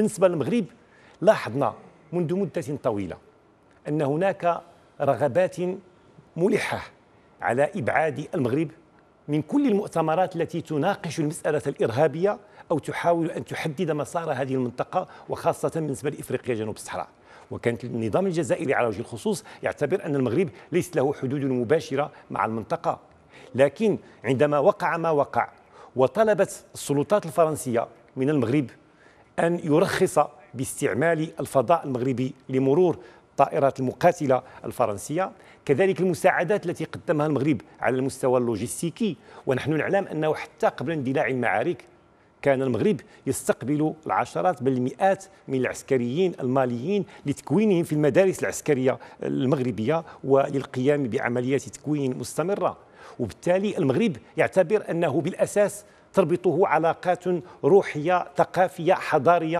بالنسبة للمغرب لاحظنا منذ مدة طويلة أن هناك رغبات ملحة على إبعاد المغرب من كل المؤتمرات التي تناقش المسألة الإرهابية أو تحاول أن تحدد مسار هذه المنطقة وخاصة بالنسبة لإفريقيا جنوب الصحراء وكان النظام الجزائري على وجه الخصوص يعتبر أن المغرب ليس له حدود مباشرة مع المنطقة لكن عندما وقع ما وقع وطلبت السلطات الفرنسية من المغرب أن يرخص باستعمال الفضاء المغربي لمرور الطائرات المقاتلة الفرنسية كذلك المساعدات التي قدمها المغرب على المستوى اللوجستيكي ونحن نعلم أنه حتى قبل اندلاع المعارك كان المغرب يستقبل العشرات بل المئات من العسكريين الماليين لتكوينهم في المدارس العسكرية المغربية وللقيام بعمليات تكوين مستمرة وبالتالي المغرب يعتبر أنه بالأساس تربطه علاقات روحيه ثقافيه حضاريه